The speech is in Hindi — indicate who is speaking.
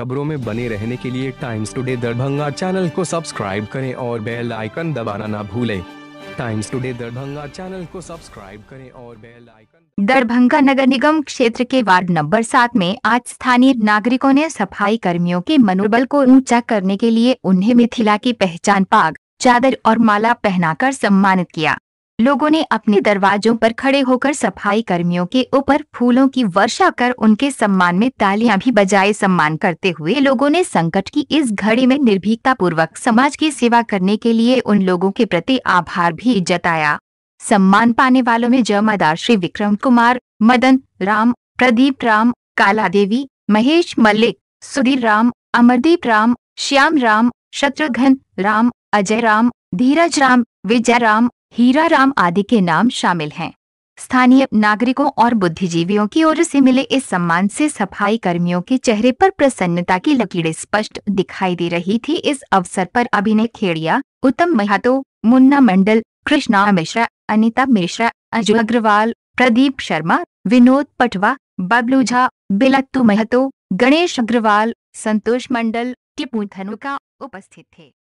Speaker 1: खबरों में बने रहने के लिए टाइम्स टुडे दरभंगा चैनल को सब्सक्राइब करें और बेल आइकन दबाना ना भूलें टाइम्स टुडे दरभंगा चैनल को सब्सक्राइब करें और बेल
Speaker 2: आइकन दरभंगा नगर निगम क्षेत्र के वार्ड नंबर सात में आज स्थानीय नागरिकों ने सफाई कर्मियों के मनोबल को ऊंचा करने के लिए उन्हें मिथिला की पहचान पाग चादर और माला पहनाकर सम्मानित किया लोगों ने अपने दरवाजों पर खड़े होकर सफाई कर्मियों के ऊपर फूलों की वर्षा कर उनके सम्मान में तालियां भी बजाए सम्मान करते हुए लोगों ने संकट की इस घड़ी में निर्भीकता पूर्वक समाज की सेवा करने के लिए उन लोगों के प्रति आभार भी जताया सम्मान पाने वालों में जमादार श्री विक्रम कुमार मदन राम प्रदीप राम काला देवी महेश मल्लिक सुधीर राम अमरदीप राम श्याम राम शत्रुघ्न राम अजय राम धीरज राम विजय राम हीरा राम आदि के नाम शामिल हैं स्थानीय नागरिकों और बुद्धिजीवियों की ओर से मिले इस सम्मान से सफाई कर्मियों के चेहरे पर प्रसन्नता की लकीरें स्पष्ट दिखाई दे रही थी इस अवसर पर अभिनय खेड़िया उत्तम महतो मुन्ना मंडल कृष्णा मिश्रा अनिता मिश्रा अजू अग्रवाल प्रदीप शर्मा विनोद पटवा बबलू झा बिलत्तू महतो गणेश अग्रवाल संतोष मंडल टिपू धनुका उपस्थित थे